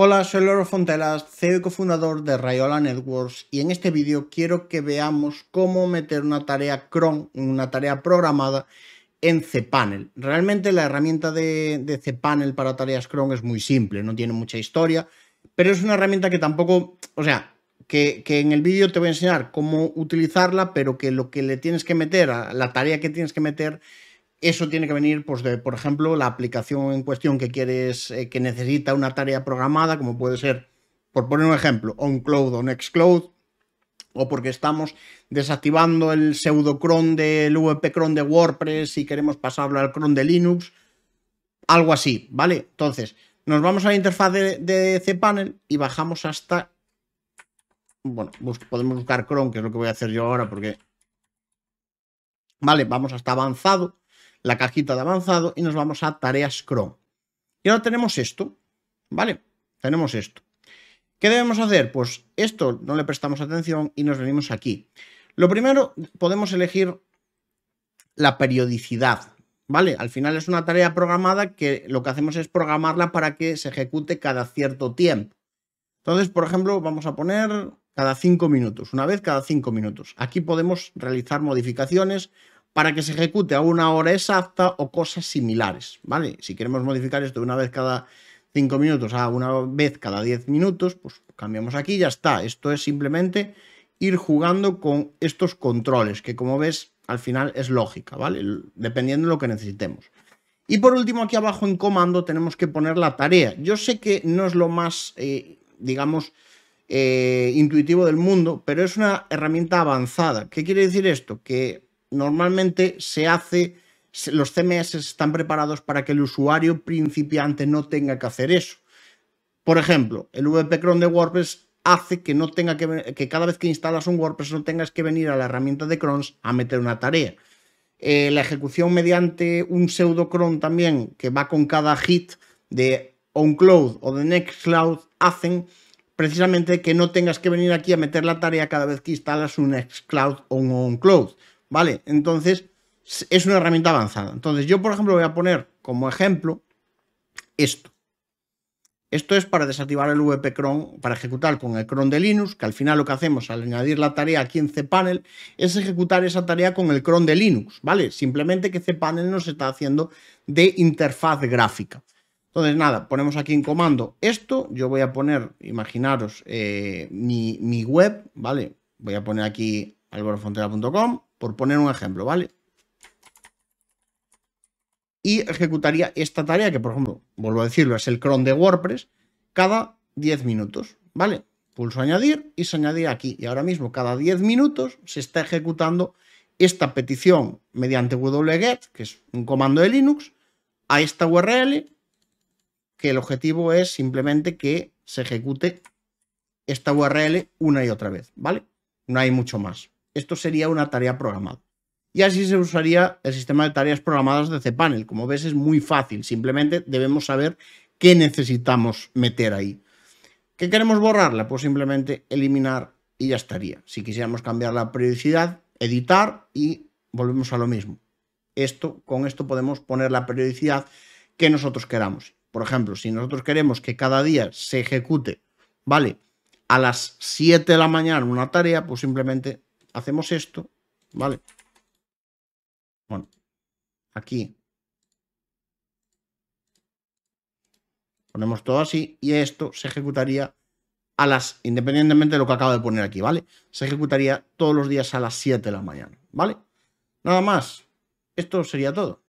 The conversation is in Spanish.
Hola, soy Loro Fontelas, CEO y cofundador de Rayola Networks y en este vídeo quiero que veamos cómo meter una tarea cron, una tarea programada en cPanel. Realmente la herramienta de, cPanel para tareas cron es muy simple, no tiene mucha historia, pero es una herramienta que tampoco, o sea, que, en el vídeo te voy a enseñar cómo utilizarla, pero que lo que le tienes que meter, a la tarea que tienes que meter eso tiene que venir, pues, de, por ejemplo, la aplicación en cuestión que quieres, eh, que necesita una tarea programada, como puede ser, por poner un ejemplo, OnCloud o NextCloud, o porque estamos desactivando el pseudo cron del VP cron de WordPress y queremos pasarlo al cron de Linux, algo así, ¿vale? Entonces, nos vamos a la interfaz de, cPanel y bajamos hasta, bueno, podemos buscar cron, que es lo que voy a hacer yo ahora porque, vale, vamos hasta avanzado la cajita de avanzado y nos vamos a tareas Chrome. Y ahora tenemos esto, ¿vale? Tenemos esto. ¿Qué debemos hacer? Pues esto no le prestamos atención y nos venimos aquí. Lo primero, podemos elegir la periodicidad, ¿vale? Al final es una tarea programada que lo que hacemos es programarla para que se ejecute cada cierto tiempo. Entonces, por ejemplo, vamos a poner cada cinco minutos, una vez cada cinco minutos. Aquí podemos realizar modificaciones para que se ejecute a una hora exacta o cosas similares, ¿vale? Si queremos modificar esto de una vez cada 5 minutos a una vez cada 10 minutos, pues cambiamos aquí y ya está. Esto es simplemente ir jugando con estos controles, que como ves, al final es lógica, ¿vale? Dependiendo de lo que necesitemos. Y por último, aquí abajo en comando tenemos que poner la tarea. Yo sé que no es lo más, eh, digamos, eh, intuitivo del mundo, pero es una herramienta avanzada. ¿Qué quiere decir esto? Que normalmente se hace, los CMS están preparados para que el usuario principiante no tenga que hacer eso. Por ejemplo, el VP Cron de WordPress hace que no que, que cada vez que instalas un WordPress no tengas que venir a la herramienta de crons a meter una tarea. Eh, la ejecución mediante un pseudo cron también que va con cada hit de OnCloud o de Nextcloud hacen precisamente que no tengas que venir aquí a meter la tarea cada vez que instalas un Nextcloud o un OnCloud. ¿vale? Entonces, es una herramienta avanzada. Entonces, yo, por ejemplo, voy a poner como ejemplo esto. Esto es para desactivar el cron para ejecutar con el cron de Linux, que al final lo que hacemos al añadir la tarea aquí en cPanel es ejecutar esa tarea con el cron de Linux, ¿vale? Simplemente que cPanel nos está haciendo de interfaz gráfica. Entonces, nada, ponemos aquí en comando esto, yo voy a poner, imaginaros, eh, mi, web, ¿vale? Voy a poner aquí alborofontera.com por poner un ejemplo, ¿vale? Y ejecutaría esta tarea, que por ejemplo, vuelvo a decirlo, es el cron de WordPress, cada 10 minutos, ¿vale? Pulso añadir y se añadirá aquí. Y ahora mismo, cada 10 minutos, se está ejecutando esta petición mediante wget, que es un comando de Linux, a esta URL, que el objetivo es simplemente que se ejecute esta URL una y otra vez, ¿vale? No hay mucho más. Esto sería una tarea programada. Y así se usaría el sistema de tareas programadas de cPanel. Como ves, es muy fácil. Simplemente debemos saber qué necesitamos meter ahí. ¿Qué queremos borrarla? Pues simplemente eliminar y ya estaría. Si quisiéramos cambiar la periodicidad, editar y volvemos a lo mismo. Esto, con esto podemos poner la periodicidad que nosotros queramos. Por ejemplo, si nosotros queremos que cada día se ejecute, ¿vale? A las 7 de la mañana una tarea, pues simplemente hacemos esto, ¿vale? Bueno, aquí. Ponemos todo así y esto se ejecutaría a las, independientemente de lo que acabo de poner aquí, ¿vale? Se ejecutaría todos los días a las 7 de la mañana, ¿vale? Nada más. Esto sería todo.